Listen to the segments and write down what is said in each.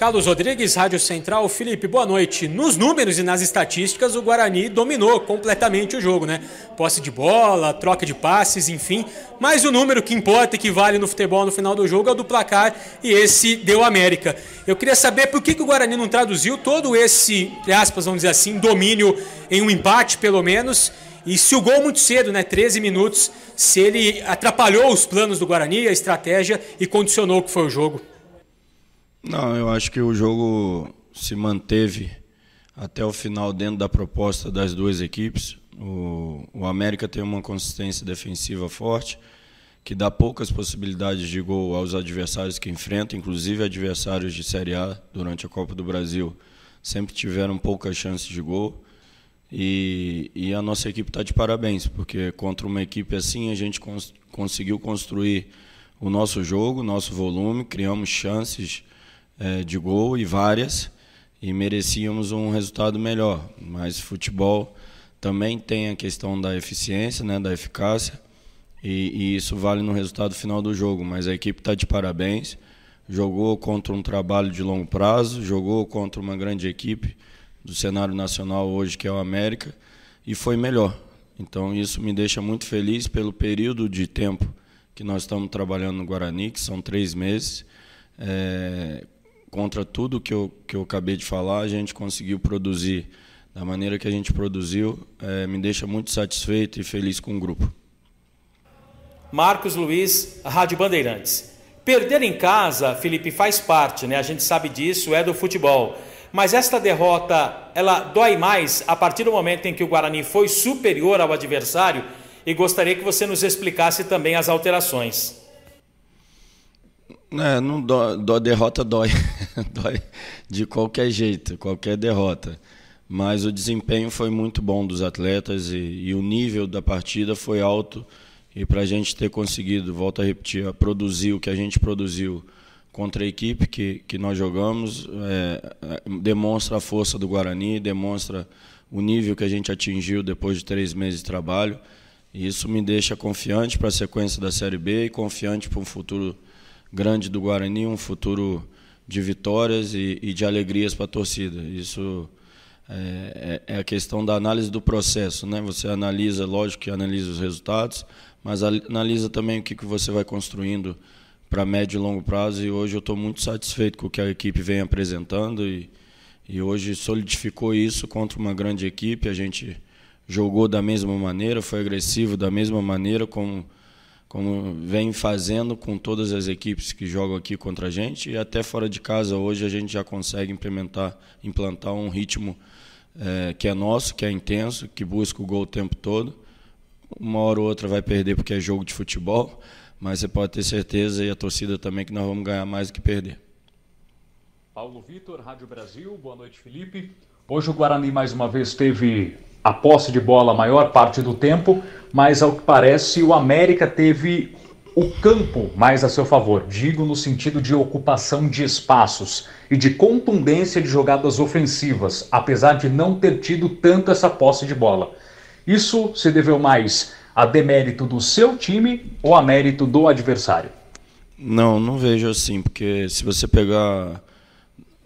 Carlos Rodrigues, Rádio Central. Felipe, boa noite. Nos números e nas estatísticas, o Guarani dominou completamente o jogo, né? Posse de bola, troca de passes, enfim. Mas o número que importa e que vale no futebol no final do jogo é o do placar e esse deu América. Eu queria saber por que, que o Guarani não traduziu todo esse, entre aspas, vamos dizer assim, domínio em um empate, pelo menos. E se o gol muito cedo, né, 13 minutos, se ele atrapalhou os planos do Guarani, a estratégia e condicionou o que foi o jogo. Não, eu acho que o jogo se manteve até o final dentro da proposta das duas equipes. O, o América tem uma consistência defensiva forte, que dá poucas possibilidades de gol aos adversários que enfrenta, inclusive adversários de Série A durante a Copa do Brasil sempre tiveram poucas chances de gol. E, e a nossa equipe está de parabéns, porque contra uma equipe assim a gente cons conseguiu construir o nosso jogo, nosso volume, criamos chances é, de gol e várias, e merecíamos um resultado melhor. Mas futebol também tem a questão da eficiência, né, da eficácia, e, e isso vale no resultado final do jogo. Mas a equipe está de parabéns, jogou contra um trabalho de longo prazo, jogou contra uma grande equipe do cenário nacional hoje, que é o América, e foi melhor. Então isso me deixa muito feliz pelo período de tempo que nós estamos trabalhando no Guarani, que são três meses. É, contra tudo que eu, que eu acabei de falar, a gente conseguiu produzir da maneira que a gente produziu, é, me deixa muito satisfeito e feliz com o grupo. Marcos Luiz, Rádio Bandeirantes. Perder em casa, Felipe, faz parte, né? A gente sabe disso, é do futebol. Mas esta derrota, ela dói mais a partir do momento em que o Guarani foi superior ao adversário e gostaria que você nos explicasse também as alterações. É, não dó, dó, derrota dói. dói de qualquer jeito, qualquer derrota. Mas o desempenho foi muito bom dos atletas e, e o nível da partida foi alto. E para a gente ter conseguido, volto a repetir, a produzir o que a gente produziu contra a equipe que, que nós jogamos, é, é, demonstra a força do Guarani, demonstra o nível que a gente atingiu depois de três meses de trabalho. E isso me deixa confiante para a sequência da Série B e confiante para um futuro grande do Guarani, um futuro de vitórias e, e de alegrias para a torcida. Isso é, é, é, a questão da análise do processo. Né? Você analisa, lógico que analisa os resultados, mas analisa também o que, que você vai construindo para médio e longo prazo. E hoje eu estou muito satisfeito com o que a equipe vem apresentando e, e hoje solidificou isso contra uma grande equipe. A gente jogou da mesma maneira, foi agressivo da mesma maneira, como como vem fazendo com todas as equipes que jogam aqui contra a gente e até fora de casa hoje a gente já consegue implementar, implantar um ritmo é, que é nosso, que é intenso, que busca o gol o tempo todo. Uma hora ou outra vai perder porque é jogo de futebol, mas você pode ter certeza e a torcida também que nós vamos ganhar mais do que perder. Paulo Vitor, Rádio Brasil, boa noite Felipe. Hoje o Guarani mais uma vez teve a posse de bola a maior parte do tempo, mas ao que parece o América teve o campo mais a seu favor, digo no sentido de ocupação de espaços e de contundência de jogadas ofensivas, apesar de não ter tido tanto essa posse de bola. Isso se deveu mais a demérito do seu time ou a mérito do adversário? Não, não vejo assim, porque se você pegar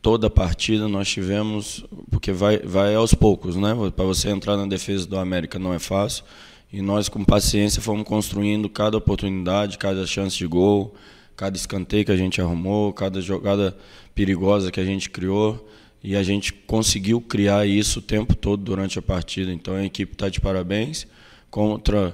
toda a partida, nós tivemos porque vai, vai aos poucos, né? Para você entrar na defesa do América não é fácil. E nós, com paciência, fomos construindo cada oportunidade, cada chance de gol, cada escanteio que a gente arrumou, cada jogada perigosa que a gente criou. E a gente conseguiu criar isso o tempo todo durante a partida. Então a equipe está de parabéns. Contra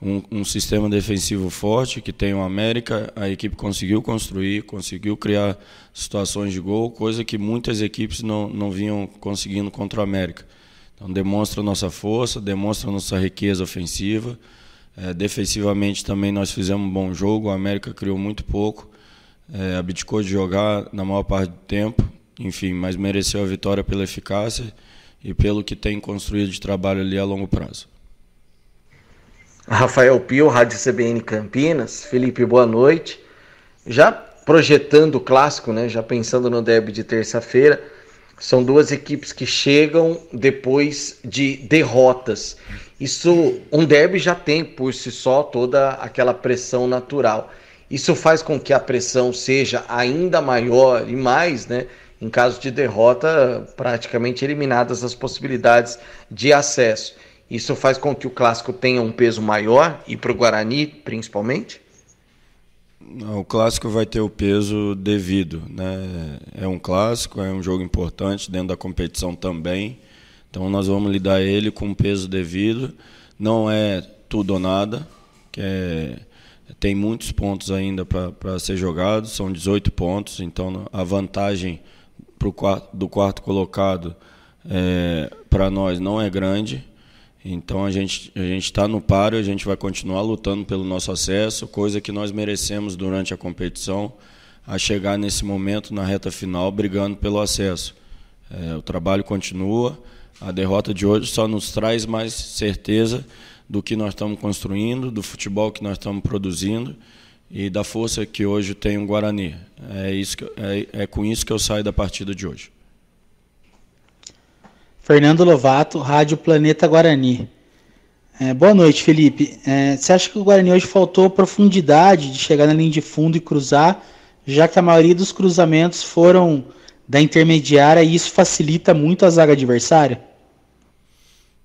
um, um, sistema defensivo forte que tem o América. A equipe conseguiu construir, conseguiu criar situações de gol, coisa que muitas equipes não, não vinham conseguindo contra o América. Então, demonstra nossa força, demonstra nossa riqueza ofensiva. É, defensivamente também nós fizemos um bom jogo, o América criou muito pouco, é, abdicou de jogar na maior parte do tempo, enfim, mas mereceu a vitória pela eficácia e pelo que tem construído de trabalho ali a longo prazo. Rafael Pio, Rádio CBN Campinas. Felipe, boa noite. Já projetando o clássico, né? já pensando no derby de terça-feira, são duas equipes que chegam depois de derrotas. Isso, um derby já tem por si só toda aquela pressão natural. Isso faz com que a pressão seja ainda maior e mais, né? Em caso de derrota, praticamente eliminadas as possibilidades de acesso. Isso faz com que o clássico tenha um peso maior e para o Guarani, principalmente? O clássico vai ter o peso devido, né? É um clássico, é um jogo importante dentro da competição também. Então nós vamos lidar ele com o peso devido. Não é tudo ou nada, que é, tem muitos pontos ainda para ser jogados, são 18 pontos, então a vantagem pro, do quarto colocado é, para nós não é grande. Então a gente a gente está no paro, a gente vai continuar lutando pelo nosso acesso, coisa que nós merecemos durante a competição, a chegar nesse momento na reta final brigando pelo acesso. É, o trabalho continua. A derrota de hoje só nos traz mais certeza do que nós estamos construindo, do futebol que nós estamos produzindo e da força que hoje tem o Guarani. É, isso que, é, é com isso que eu saio da partida de hoje. Fernando Lovato, Rádio Planeta Guarani. É, boa noite, Felipe. É, você acha que o Guarani hoje faltou profundidade de chegar na linha de fundo e cruzar, já que a maioria dos cruzamentos foram da intermediária e isso facilita muito a zaga adversária?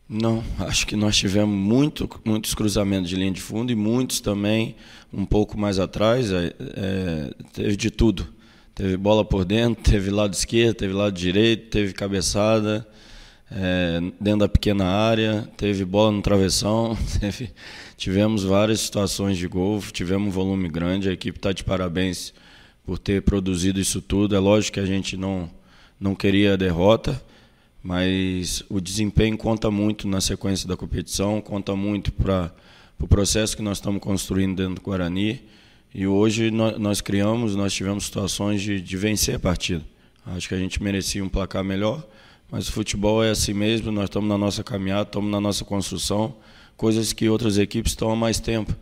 Não, acho que nós tivemos muito, muitos cruzamentos de linha de fundo e muitos também um pouco mais atrás. É, é teve de tudo. Teve bola por dentro, teve lado esquerdo, teve lado direito, teve cabeçada é, dentro da pequena área, teve bola no travessão, teve, tivemos várias situações de gol, tivemos um volume grande, a equipe está de parabéns por ter produzido isso tudo. É lógico que a gente não, não queria a derrota, mas o desempenho conta muito na sequência da competição, conta muito para o processo que nós estamos construindo dentro do Guarani. E hoje nós, nós criamos, nós tivemos situações de, de vencer a partida. Acho que a gente merecia um placar melhor mas o futebol é assim mesmo, nós estamos na nossa caminhada, estamos na nossa construção, coisas que outras equipes estão há mais tempo.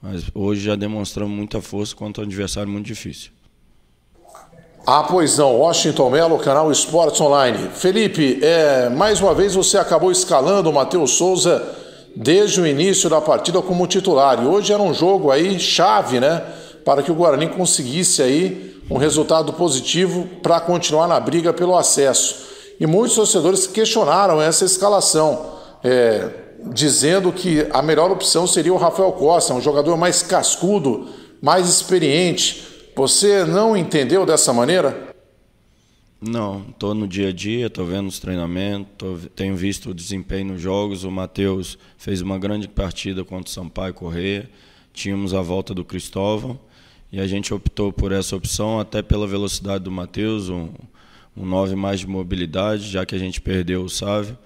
Mas hoje já demonstramos muita força contra um adversário muito difícil. Ah, pois não. Washington Melo, canal Esportes Online. Felipe, é, mais uma vez você acabou escalando o Matheus Souza desde o início da partida como titular. E hoje era um jogo aí chave, né? Para que o Guarani conseguisse aí um resultado positivo para continuar na briga pelo acesso e muitos torcedores questionaram essa escalação, é, dizendo que a melhor opção seria o Rafael Costa, um jogador mais cascudo, mais experiente. Você não entendeu dessa maneira? Não, estou no dia a dia, estou vendo os treinamentos, tô, tenho visto o desempenho nos jogos. O Matheus fez uma grande partida contra o Sampaio Correia. Tínhamos a volta do Cristóvão e a gente optou por essa opção até pela velocidade do Matheus, um, um 9 mais de mobilidade, já que a gente perdeu o Sávio.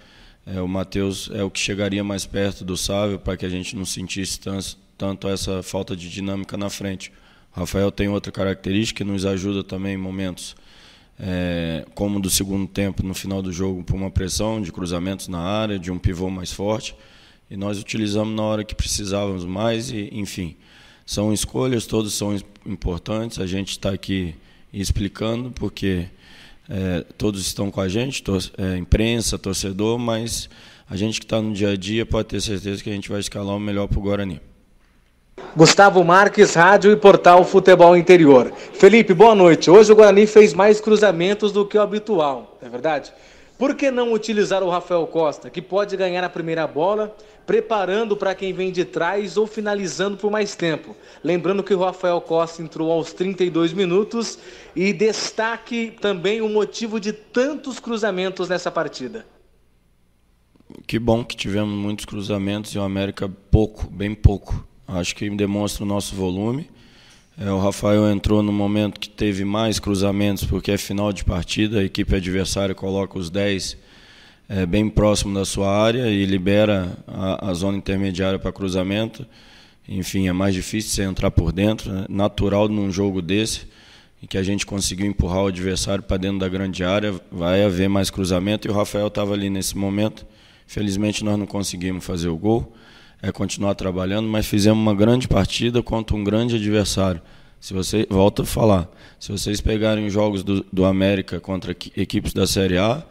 É, o Matheus é o que chegaria mais perto do Sávio para que a gente não sentisse tanto, tanto essa falta de dinâmica na frente. O Rafael tem outra característica que nos ajuda também em momentos é, como do segundo tempo no final do jogo por uma pressão de cruzamentos na área, de um pivô mais forte. E nós utilizamos na hora que precisávamos mais e, enfim, são escolhas, todas são importantes. A gente está aqui explicando porque é, todos estão com a gente, tor é, imprensa, torcedor, mas a gente que está no dia a dia pode ter certeza que a gente vai escalar o melhor para o Guarani. Gustavo Marques, Rádio e Portal Futebol Interior. Felipe, boa noite. Hoje o Guarani fez mais cruzamentos do que o habitual, é verdade? Por que não utilizar o Rafael Costa, que pode ganhar a primeira bola, preparando para quem vem de trás ou finalizando por mais tempo? Lembrando que o Rafael Costa entrou aos 32 minutos e destaque também o motivo de tantos cruzamentos nessa partida. Que bom que tivemos muitos cruzamentos e o América pouco, bem pouco. Acho que demonstra o nosso volume. É, o Rafael entrou no momento que teve mais cruzamentos, porque é final de partida, a equipe adversária coloca os 10 é, bem próximo da sua área e libera a, a zona intermediária para cruzamento. Enfim, é mais difícil você entrar por dentro, né? natural num jogo desse, em que a gente conseguiu empurrar o adversário para dentro da grande área, vai haver mais cruzamento e o Rafael estava ali nesse momento. Felizmente nós não conseguimos fazer o gol é continuar trabalhando, mas fizemos uma grande partida contra um grande adversário. Se você volta a falar, se vocês pegarem jogos do, do América contra equipes da Série A,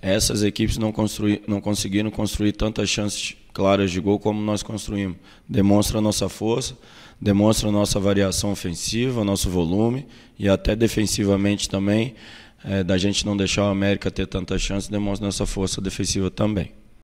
essas equipes não, construí, não conseguiram construir tantas chances claras de gol como nós construímos. Demonstra a nossa força, demonstra a nossa variação ofensiva, nosso volume e até defensivamente também, é, da gente não deixar o América ter tantas chances, demonstra nossa força defensiva também.